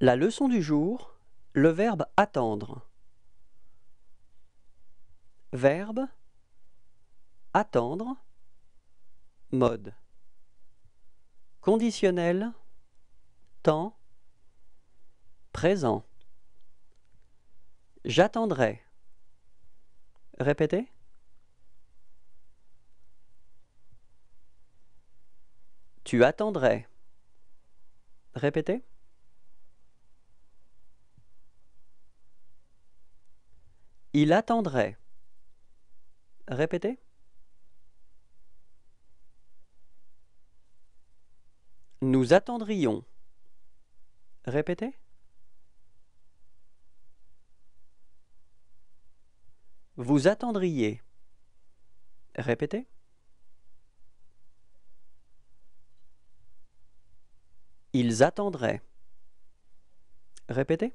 La leçon du jour, le verbe attendre. Verbe attendre mode conditionnel temps présent J'attendrai. Répétez. Tu attendrais. Répétez. Il attendrait. Répétez. Nous attendrions. Répétez. Vous attendriez. Répétez. Ils attendraient. Répétez.